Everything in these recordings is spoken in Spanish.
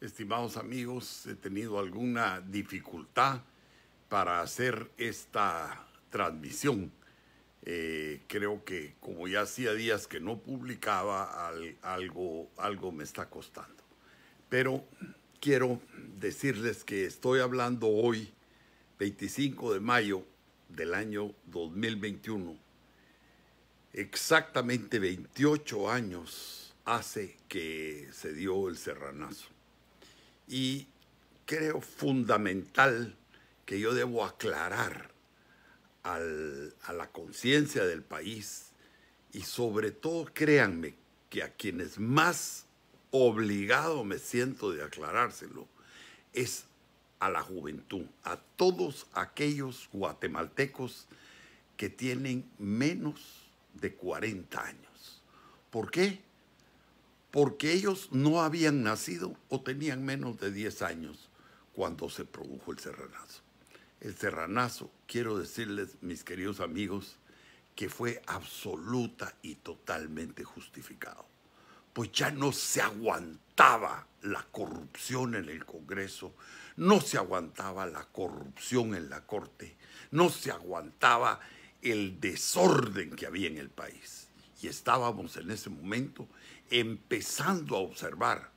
Estimados amigos, he tenido alguna dificultad para hacer esta transmisión. Eh, creo que como ya hacía días que no publicaba, algo, algo me está costando. Pero quiero decirles que estoy hablando hoy, 25 de mayo del año 2021, exactamente 28 años hace que se dio el serranazo y creo fundamental que yo debo aclarar a la conciencia del país y sobre todo créanme que a quienes más obligado me siento de aclarárselo es a la juventud, a todos aquellos guatemaltecos que tienen menos de 40 años. ¿Por qué? porque ellos no habían nacido o tenían menos de 10 años cuando se produjo el serranazo. El serranazo, quiero decirles, mis queridos amigos, que fue absoluta y totalmente justificado, pues ya no se aguantaba la corrupción en el Congreso, no se aguantaba la corrupción en la Corte, no se aguantaba el desorden que había en el país. Y estábamos en ese momento empezando a observar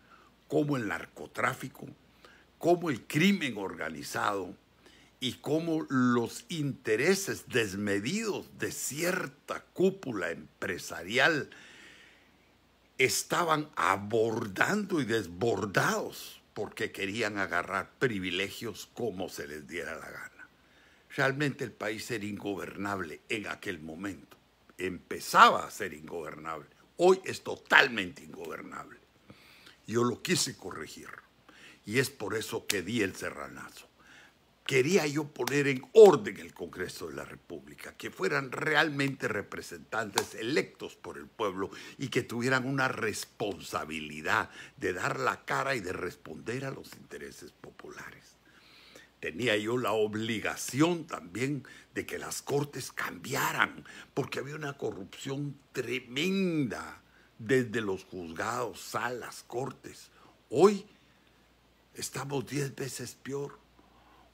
cómo el narcotráfico, cómo el crimen organizado y cómo los intereses desmedidos de cierta cúpula empresarial estaban abordando y desbordados porque querían agarrar privilegios como se les diera la gana. Realmente el país era ingobernable en aquel momento. Empezaba a ser ingobernable hoy es totalmente ingobernable. Yo lo quise corregir y es por eso que di el serranazo. Quería yo poner en orden el Congreso de la República, que fueran realmente representantes electos por el pueblo y que tuvieran una responsabilidad de dar la cara y de responder a los intereses populares tenía yo la obligación también de que las cortes cambiaran, porque había una corrupción tremenda desde los juzgados, a las cortes. Hoy estamos diez veces peor.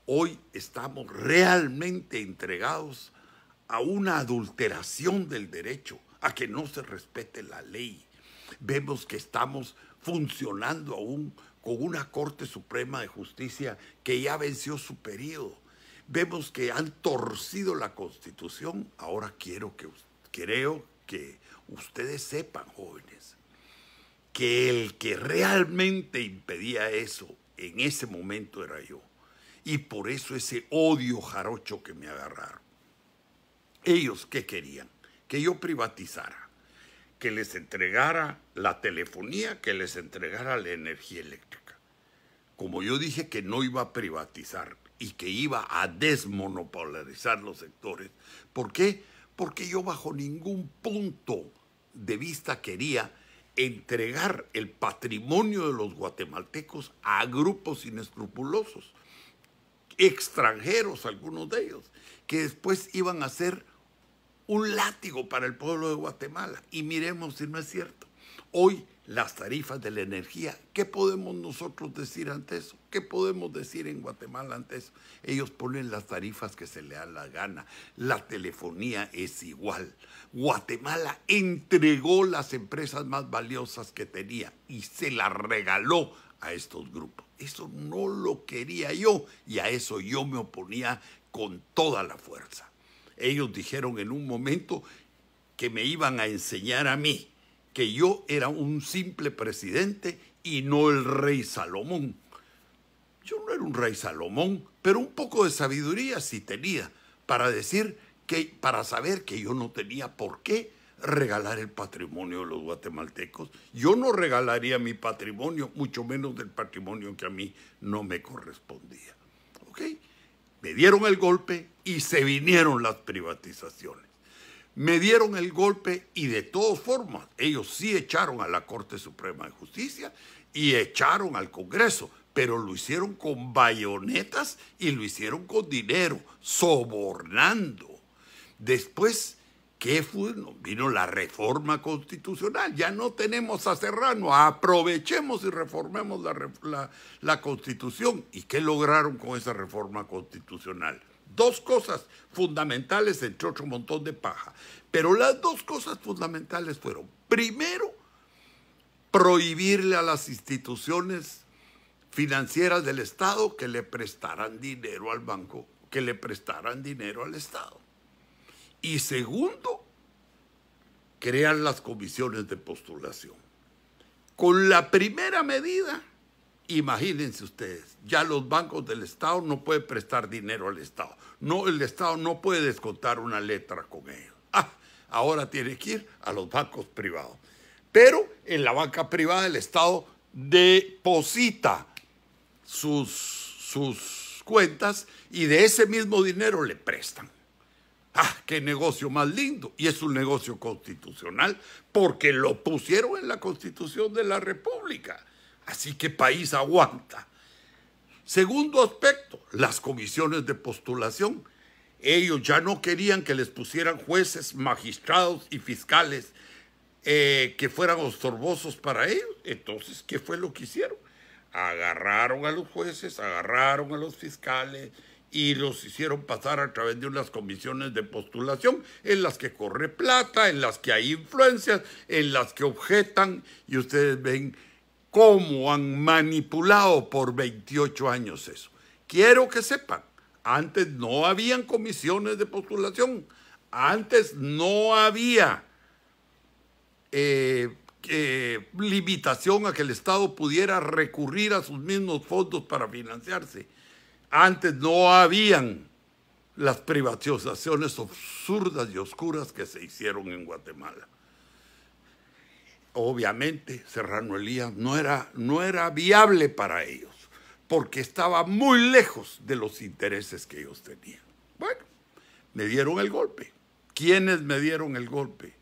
Hoy estamos realmente entregados a una adulteración del derecho, a que no se respete la ley, vemos que estamos funcionando aún con una Corte Suprema de Justicia que ya venció su periodo. Vemos que han torcido la Constitución. Ahora quiero que, creo que ustedes sepan, jóvenes, que el que realmente impedía eso en ese momento era yo. Y por eso ese odio jarocho que me agarraron. Ellos, ¿qué querían? Que yo privatizara que les entregara la telefonía, que les entregara la energía eléctrica. Como yo dije que no iba a privatizar y que iba a desmonopolizar los sectores, ¿por qué? Porque yo bajo ningún punto de vista quería entregar el patrimonio de los guatemaltecos a grupos inescrupulosos, extranjeros algunos de ellos, que después iban a ser un látigo para el pueblo de Guatemala. Y miremos si no es cierto. Hoy las tarifas de la energía, ¿qué podemos nosotros decir ante eso? ¿Qué podemos decir en Guatemala ante eso? Ellos ponen las tarifas que se le da la gana. La telefonía es igual. Guatemala entregó las empresas más valiosas que tenía y se las regaló a estos grupos. Eso no lo quería yo y a eso yo me oponía con toda la fuerza. Ellos dijeron en un momento que me iban a enseñar a mí que yo era un simple presidente y no el rey Salomón. Yo no era un rey Salomón, pero un poco de sabiduría sí tenía para decir que para saber que yo no tenía por qué regalar el patrimonio de los guatemaltecos. Yo no regalaría mi patrimonio, mucho menos del patrimonio que a mí no me correspondía. ¿Ok? me dieron el golpe y se vinieron las privatizaciones. Me dieron el golpe y de todas formas ellos sí echaron a la Corte Suprema de Justicia y echaron al Congreso, pero lo hicieron con bayonetas y lo hicieron con dinero, sobornando. Después ¿Qué fue? Vino la reforma constitucional. Ya no tenemos a Serrano. Aprovechemos y reformemos la, constitución. ¿Y qué lograron con esa reforma constitucional? Dos cosas fundamentales, entre otro montón de paja. Pero las dos cosas fundamentales fueron, primero, prohibirle a las instituciones financieras del Estado que le prestaran dinero al banco, que le prestaran dinero al Estado. Y segundo, crear las comisiones de postulación. Con la primera medida, imagínense ustedes, ya los bancos del Estado no pueden prestar dinero al Estado. No, el Estado no puede descontar una letra con ellos. Ah, ahora tiene que ir a los bancos privados. Pero en la banca privada el Estado deposita sus, sus cuentas y de ese mismo dinero le prestan. ¡Ah, qué negocio más lindo! Y es un negocio constitucional porque lo pusieron en la constitución de la República. Así que país aguanta. Segundo aspecto, las comisiones de postulación. Ellos ya no querían que les pusieran jueces, magistrados y fiscales eh, que fueran ostorbosos para ellos. Entonces, ¿qué fue lo que hicieron? Agarraron a los jueces, agarraron a los fiscales y los hicieron pasar a través de unas comisiones de postulación en las que corre plata, en las que hay influencias, en las que objetan y ustedes ven cómo han manipulado por 28 años eso. Quiero que sepan, antes no habían comisiones de postulación, antes no había eh, limitación a que el Estado pudiera recurrir a sus mismos fondos para financiarse. Antes no habían las privatizaciones absurdas y oscuras que se hicieron en Guatemala. Obviamente, Serrano Elías no era, no era viable para ellos, porque estaba muy lejos de los intereses que ellos tenían. Bueno, me dieron el golpe. ¿Quiénes me dieron el golpe?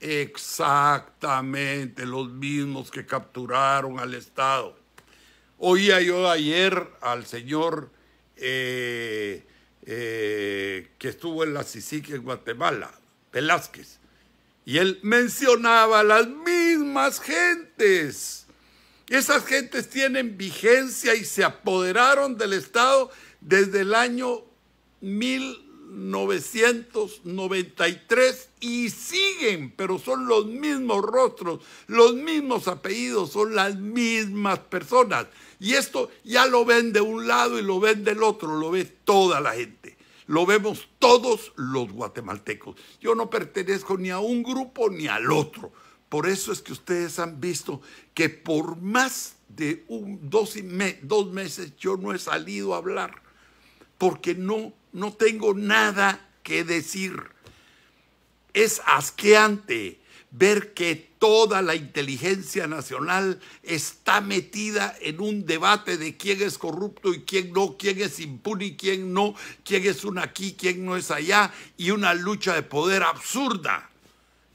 Exactamente los mismos que capturaron al Estado. Oía yo ayer al señor eh, eh, que estuvo en la CICIC en Guatemala, Velázquez, y él mencionaba a las mismas gentes. Esas gentes tienen vigencia y se apoderaron del Estado desde el año 1900. 993 y siguen, pero son los mismos rostros, los mismos apellidos, son las mismas personas. Y esto ya lo ven de un lado y lo ven del otro, lo ve toda la gente. Lo vemos todos los guatemaltecos. Yo no pertenezco ni a un grupo ni al otro. Por eso es que ustedes han visto que por más de un, dos meses yo no he salido a hablar porque no, no tengo nada que decir. Es asqueante ver que toda la inteligencia nacional está metida en un debate de quién es corrupto y quién no, quién es impune y quién no, quién es un aquí, quién no es allá, y una lucha de poder absurda.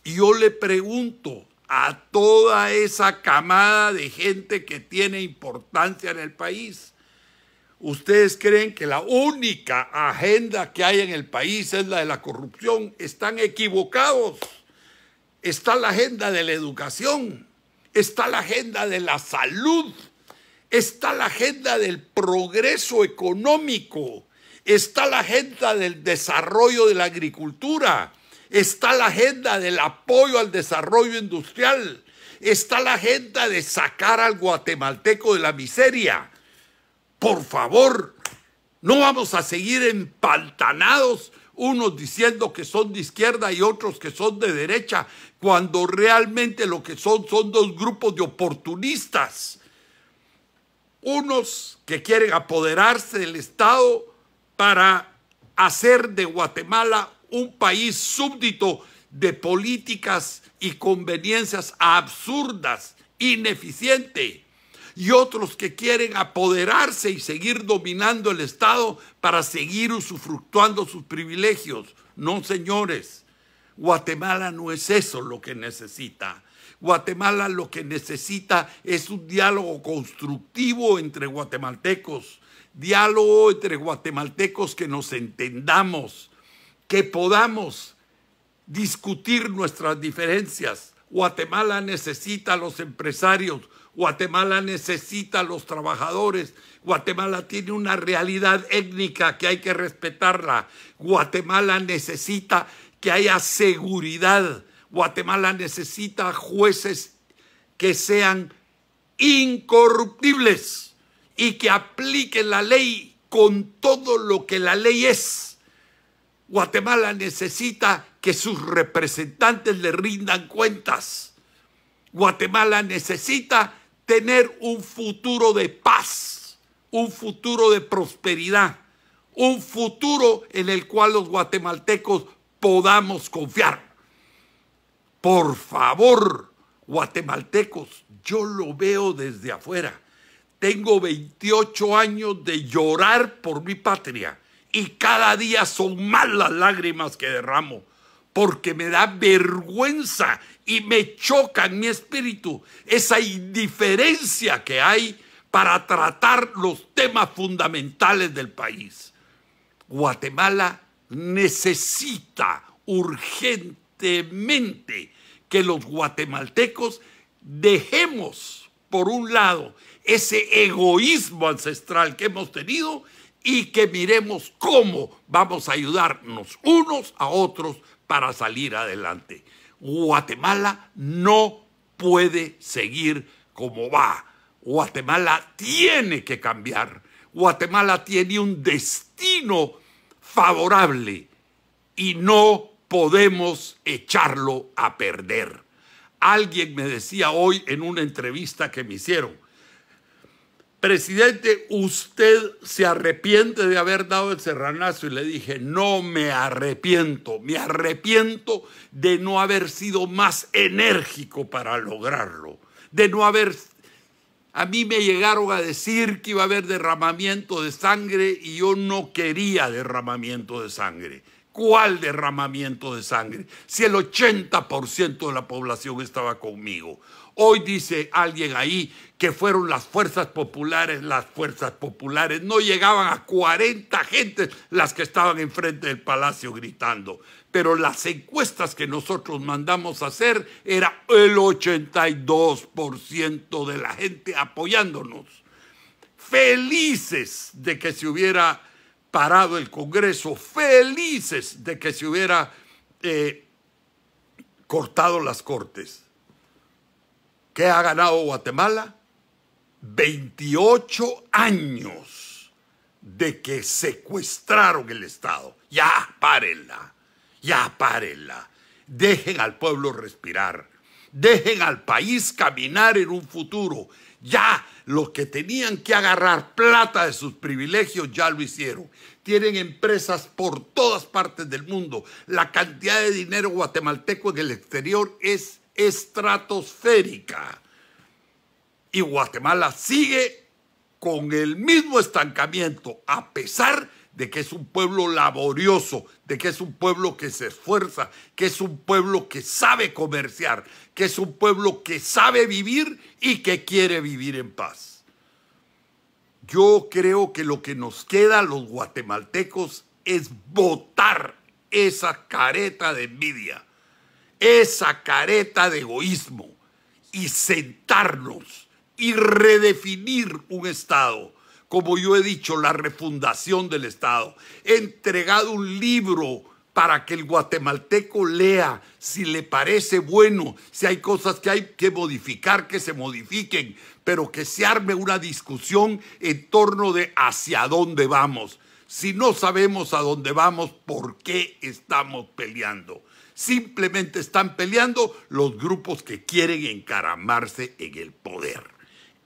Y yo le pregunto a toda esa camada de gente que tiene importancia en el país, ¿Ustedes creen que la única agenda que hay en el país es la de la corrupción? Están equivocados. Está la agenda de la educación, está la agenda de la salud, está la agenda del progreso económico, está la agenda del desarrollo de la agricultura, está la agenda del apoyo al desarrollo industrial, está la agenda de sacar al guatemalteco de la miseria por favor, no vamos a seguir empaltanados unos diciendo que son de izquierda y otros que son de derecha, cuando realmente lo que son son dos grupos de oportunistas. Unos que quieren apoderarse del Estado para hacer de Guatemala un país súbdito de políticas y conveniencias absurdas, ineficiente y otros que quieren apoderarse y seguir dominando el Estado para seguir usufructuando sus privilegios. No, señores, Guatemala no es eso lo que necesita. Guatemala lo que necesita es un diálogo constructivo entre guatemaltecos, diálogo entre guatemaltecos que nos entendamos, que podamos discutir nuestras diferencias. Guatemala necesita a los empresarios Guatemala necesita a los trabajadores. Guatemala tiene una realidad étnica que hay que respetarla. Guatemala necesita que haya seguridad. Guatemala necesita jueces que sean incorruptibles y que apliquen la ley con todo lo que la ley es. Guatemala necesita que sus representantes le rindan cuentas. Guatemala necesita tener un futuro de paz, un futuro de prosperidad, un futuro en el cual los guatemaltecos podamos confiar. Por favor, guatemaltecos, yo lo veo desde afuera. Tengo 28 años de llorar por mi patria y cada día son más las lágrimas que derramo porque me da vergüenza y me choca en mi espíritu esa indiferencia que hay para tratar los temas fundamentales del país. Guatemala necesita urgentemente que los guatemaltecos dejemos, por un lado, ese egoísmo ancestral que hemos tenido y que miremos cómo vamos a ayudarnos unos a otros para salir adelante. Guatemala no puede seguir como va. Guatemala tiene que cambiar. Guatemala tiene un destino favorable y no podemos echarlo a perder. Alguien me decía hoy en una entrevista que me hicieron, presidente, usted se arrepiente de haber dado el serranazo. Y le dije, no me arrepiento, me arrepiento de no haber sido más enérgico para lograrlo, de no haber... A mí me llegaron a decir que iba a haber derramamiento de sangre y yo no quería derramamiento de sangre. ¿Cuál derramamiento de sangre? Si el 80% de la población estaba conmigo. Hoy dice alguien ahí que fueron las fuerzas populares, las fuerzas populares. No llegaban a 40 gentes las que estaban enfrente del palacio gritando. Pero las encuestas que nosotros mandamos hacer era el 82% de la gente apoyándonos. Felices de que se hubiera parado el Congreso, felices de que se hubiera eh, cortado las cortes ¿Qué ha ganado Guatemala? 28 años de que secuestraron el Estado. Ya, párenla. Ya, párenla. Dejen al pueblo respirar. Dejen al país caminar en un futuro. Ya los que tenían que agarrar plata de sus privilegios ya lo hicieron. Tienen empresas por todas partes del mundo. La cantidad de dinero guatemalteco en el exterior es estratosférica. Y Guatemala sigue con el mismo estancamiento, a pesar de que es un pueblo laborioso, de que es un pueblo que se esfuerza, que es un pueblo que sabe comerciar, que es un pueblo que sabe vivir y que quiere vivir en paz. Yo creo que lo que nos queda a los guatemaltecos es votar esa careta de envidia esa careta de egoísmo y sentarnos y redefinir un Estado. Como yo he dicho, la refundación del Estado. He entregado un libro para que el guatemalteco lea si le parece bueno, si hay cosas que hay que modificar, que se modifiquen, pero que se arme una discusión en torno de hacia dónde vamos. Si no sabemos a dónde vamos, ¿por qué estamos peleando? Simplemente están peleando los grupos que quieren encaramarse en el poder.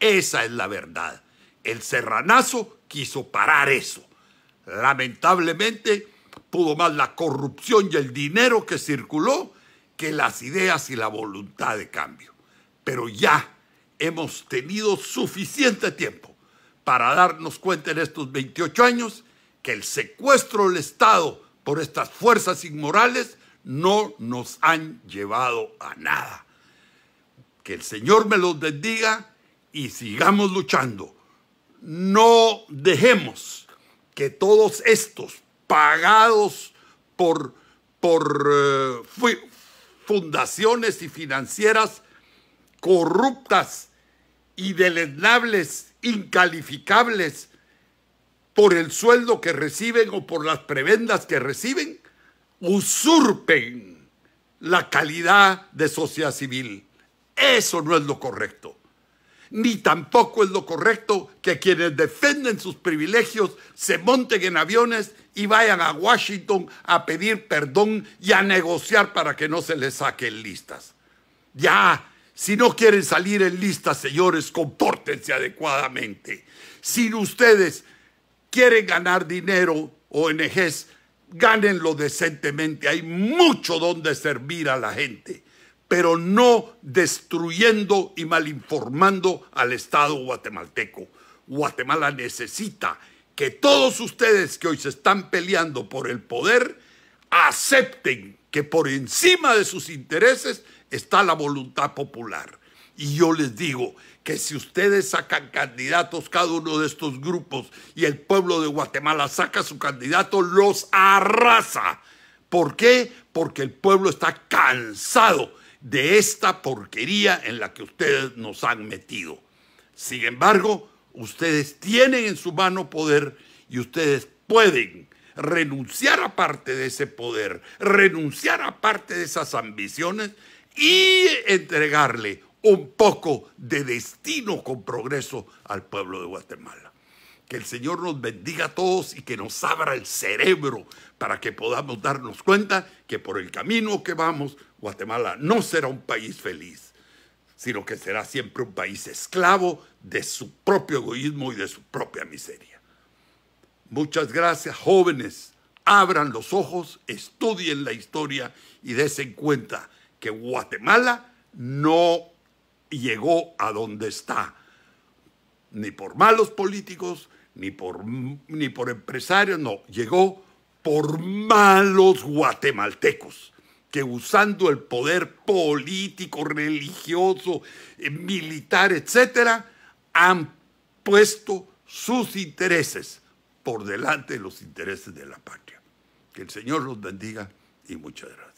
Esa es la verdad. El serranazo quiso parar eso. Lamentablemente pudo más la corrupción y el dinero que circuló que las ideas y la voluntad de cambio. Pero ya hemos tenido suficiente tiempo para darnos cuenta en estos 28 años que el secuestro del Estado por estas fuerzas inmorales no nos han llevado a nada. Que el Señor me los bendiga y sigamos luchando. No dejemos que todos estos pagados por, por eh, fundaciones y financieras corruptas, y indeleznables, incalificables, por el sueldo que reciben o por las prebendas que reciben, usurpen la calidad de sociedad civil. Eso no es lo correcto. Ni tampoco es lo correcto que quienes defienden sus privilegios se monten en aviones y vayan a Washington a pedir perdón y a negociar para que no se les saquen listas. Ya, si no quieren salir en listas, señores, compórtense adecuadamente. Si ustedes quieren ganar dinero, ONGs, gánenlo decentemente. Hay mucho donde servir a la gente, pero no destruyendo y malinformando al Estado guatemalteco. Guatemala necesita que todos ustedes que hoy se están peleando por el poder acepten que por encima de sus intereses está la voluntad popular. Y yo les digo, que si ustedes sacan candidatos, cada uno de estos grupos, y el pueblo de Guatemala saca su candidato, los arrasa. ¿Por qué? Porque el pueblo está cansado de esta porquería en la que ustedes nos han metido. Sin embargo, ustedes tienen en su mano poder y ustedes pueden renunciar a parte de ese poder, renunciar a parte de esas ambiciones y entregarle un poco de destino con progreso al pueblo de Guatemala. Que el Señor nos bendiga a todos y que nos abra el cerebro para que podamos darnos cuenta que por el camino que vamos, Guatemala no será un país feliz, sino que será siempre un país esclavo de su propio egoísmo y de su propia miseria. Muchas gracias, jóvenes. Abran los ojos, estudien la historia y desen cuenta que Guatemala no llegó a donde está. Ni por malos políticos, ni por, ni por empresarios, no, llegó por malos guatemaltecos que usando el poder político, religioso, eh, militar, etc., han puesto sus intereses por delante de los intereses de la patria. Que el Señor los bendiga y muchas gracias.